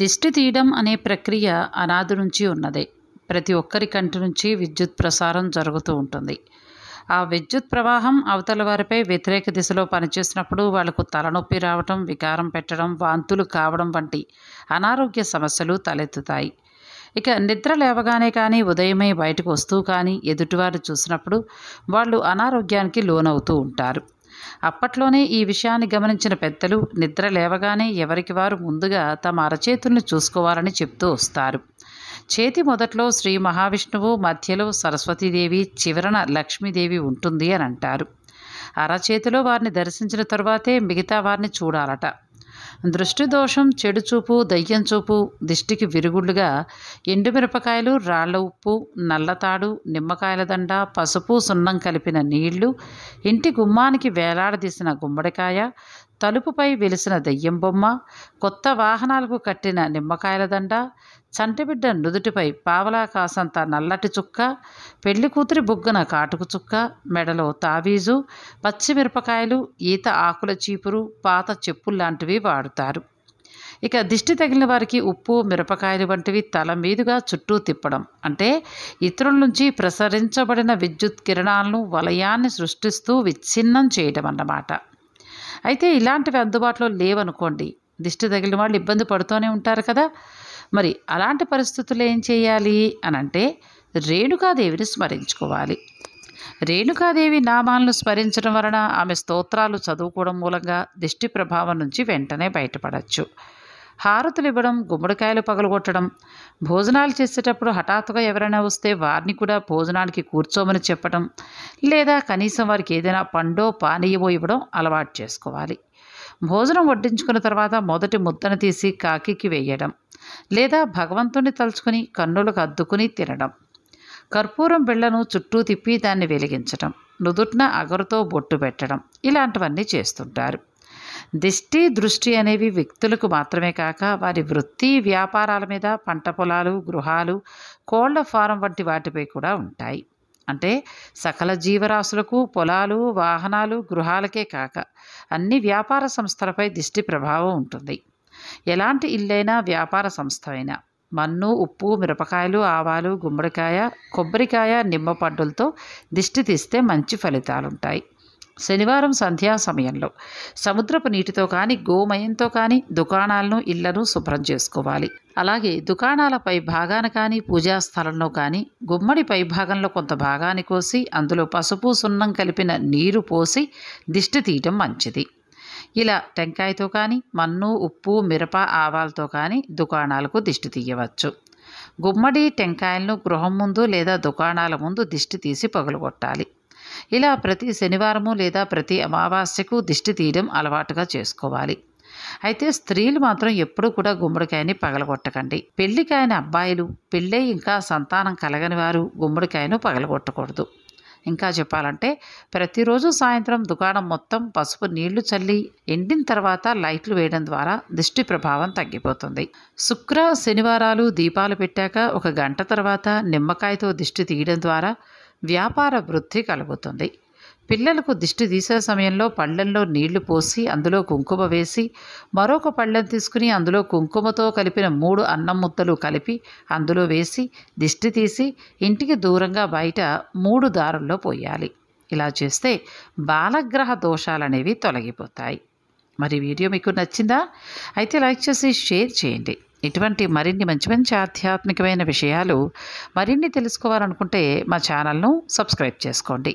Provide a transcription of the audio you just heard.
దిష్టి తీయడం అనే ప్రక్రియ అనాది నుంచి ఉన్నదే ప్రతి ఒక్కరి కంటి నుంచి విద్యుత్ ప్రసారం జరుగుతూ ఉంటుంది ఆ విద్యుత్ ప్రవాహం అవతల వారిపై వ్యతిరేక దిశలో పనిచేసినప్పుడు వాళ్లకు తలనొప్పి రావడం వికారం పెట్టడం వాంతులు కావడం వంటి అనారోగ్య సమస్యలు తలెత్తుతాయి ఇక నిద్ర లేవగానే కానీ ఉదయమే బయటకు వస్తూ కానీ ఎదుటివారు చూసినప్పుడు వాళ్ళు అనారోగ్యానికి లోనవుతూ ఉంటారు అప్పట్లోనే ఈ విషయాన్ని గమనించిన పెద్దలు నిద్ర లేవగానే ఎవరికి వారు ముందుగా తమ అరచేతుల్ని చూసుకోవాలని చెప్తూ వస్తారు చేతి మొదట్లో శ్రీ మహావిష్ణువు మధ్యలో సరస్వతీదేవి చివరన లక్ష్మీదేవి ఉంటుంది అని అంటారు అరచేతిలో వారిని దర్శించిన తరువాతే మిగతా వారిని చూడాలట దృష్టిదోషం చెడు చూపు దయ్యం చూపు దిష్టికి విరుగుళ్ళుగా ఎండుమిరపకాయలు రాళ్ల ఉప్పు నల్లతాడు నిమ్మకాయల దండ పసుపు సున్నం కలిపిన నీళ్లు ఇంటి గుమ్మానికి వేలాడదీసిన గుమ్మడికాయ తలుపుపై వెలిసిన దెయ్యం బొమ్మ కొత్త వాహనాలకు కట్టిన నిమ్మకాయల దండ చంటిబిడ్డ నుదుటిపై పావలా కాసంత నల్లటి చుక్క పెళ్లి కూతురి కాటుకు చుక్క మెడలో తావీజు పచ్చిమిరపకాయలు ఈత ఆకుల చీపురు పాత చెప్పుల్లాంటివి వాడుతారు ఇక దిష్టి తగిలిన వారికి ఉప్పు మిరపకాయలు వంటివి తల మీదుగా చుట్టూ తిప్పడం అంటే ఇతరుల నుంచి ప్రసరించబడిన విద్యుత్ కిరణాలను వలయాన్ని సృష్టిస్తూ విచ్ఛిన్నం చేయడం అన్నమాట అయితే ఇలాంటివి అందుబాటులో లేవనుకోండి దిష్టి తగిలిన వాళ్ళు ఇబ్బంది పడుతూనే ఉంటారు కదా మరి అలాంటి పరిస్థితులు ఏం చేయాలి అనంటే రేణుకాదేవిని స్మరించుకోవాలి రేణుకాదేవి నామాలను స్మరించడం వలన ఆమె స్తోత్రాలు చదువుకోవడం మూలంగా దిష్టి ప్రభావం నుంచి వెంటనే బయటపడచ్చు హారతులు ఇవ్వడం గుమ్మడికాయలు పగలగొట్టడం భోజనాలు చేసేటప్పుడు హఠాత్తుగా ఎవరైనా వస్తే వారిని కూడా భోజనానికి కూర్చోమని చెప్పడం లేదా కనీసం వారికి ఏదైనా పండో పానీయమో ఇవ్వడం అలవాటు చేసుకోవాలి భోజనం వడ్డించుకున్న తర్వాత మొదటి ముద్దను తీసి కాకికి వేయడం లేదా భగవంతుని తలుచుకుని కన్నులకు అద్దుకుని తినడం కర్పూరం బిళ్లను చుట్టూ తిప్పి దాన్ని వెలిగించడం నుదుట్న అగరుతో బొట్టు పెట్టడం ఇలాంటివన్నీ చేస్తుంటారు దిష్టి దృష్టి అనేవి వ్యక్తులకు మాత్రమే కాక వారి వృత్తి వ్యాపారాల మీద పంట పొలాలు గృహాలు కోళ్ల ఫారం వంటి వాటిపై కూడా ఉంటాయి అంటే సకల జీవరాశులకు పొలాలు వాహనాలు గృహాలకే కాక అన్ని వ్యాపార సంస్థలపై దిష్టి ప్రభావం ఉంటుంది ఎలాంటి ఇల్లైనా వ్యాపార సంస్థ అయినా మన్ను ఉప్పు మిరపకాయలు ఆవాలు గుమ్మడికాయ కొబ్బరికాయ పండులతో దిష్టి తీస్తే మంచి ఫలితాలుంటాయి శనివారం సంధ్యా సమయంలో సముద్రపు నీటితో కానీ గోమయంతో కానీ దుకాణాలను ఇళ్లను శుభ్రం చేసుకోవాలి అలాగే దుకాణాలపై భాగాన కానీ పూజా స్థలంలో కానీ గుమ్మడి పై భాగంలో కొంత భాగాన్ని కోసి అందులో పసుపు సున్నం కలిపిన నీరు పోసి దిష్టి తీయటం మంచిది ఇలా టెంకాయతో కానీ మన్ను ఉప్పు మిరప ఆవాలతో కానీ దుకాణాలకు దిష్టి తీయవచ్చు గుమ్మడి టెంకాయలను గృహం ముందు లేదా దుకాణాల ముందు దిష్టి తీసి పగులగొట్టాలి ఇలా ప్రతి శనివారము లేదా ప్రతి అమావాస్యకు దిష్టి తీయడం అలవాటుగా చేసుకోవాలి అయితే స్త్రీలు మాత్రం ఎప్పుడూ కూడా గుమ్మడికాయని పగలగొట్టకండి పెళ్లికాయని అబ్బాయిలు పెళ్ళై ఇంకా సంతానం కలగని వారు గుమ్మడికాయను పగలగొట్టకూడదు ఇంకా చెప్పాలంటే ప్రతిరోజు సాయంత్రం దుకాణం మొత్తం పసుపు నీళ్లు చల్లి ఎండిన తర్వాత లైట్లు వేయడం ద్వారా దిష్టి ప్రభావం తగ్గిపోతుంది శుక్ర శనివారాలు దీపాలు పెట్టాక ఒక గంట తర్వాత నిమ్మకాయతో దిష్టి తీయడం ద్వారా వ్యాపార వృద్ధి కలుగుతుంది పిల్లలకు దిష్టి తీసే సమయంలో పళ్ళెంలో నీళ్లు పోసి అందులో కుంకుమ వేసి మరొక పళ్ళెం తీసుకుని అందులో కుంకుమతో కలిపిన మూడు అన్నం ముద్దలు కలిపి అందులో వేసి దిష్టి తీసి ఇంటికి దూరంగా బయట మూడు దారుల్లో పోయాలి ఇలా చేస్తే బాలగ్రహ దోషాలనేవి తొలగిపోతాయి మరి వీడియో మీకు నచ్చిందా అయితే లైక్ చేసి షేర్ చేయండి ఇటువంటి మరిన్ని మంచి మంచి ఆధ్యాత్మికమైన విషయాలు మరిన్ని తెలుసుకోవాలనుకుంటే మా ఛానల్ను సబ్స్క్రైబ్ చేసుకోండి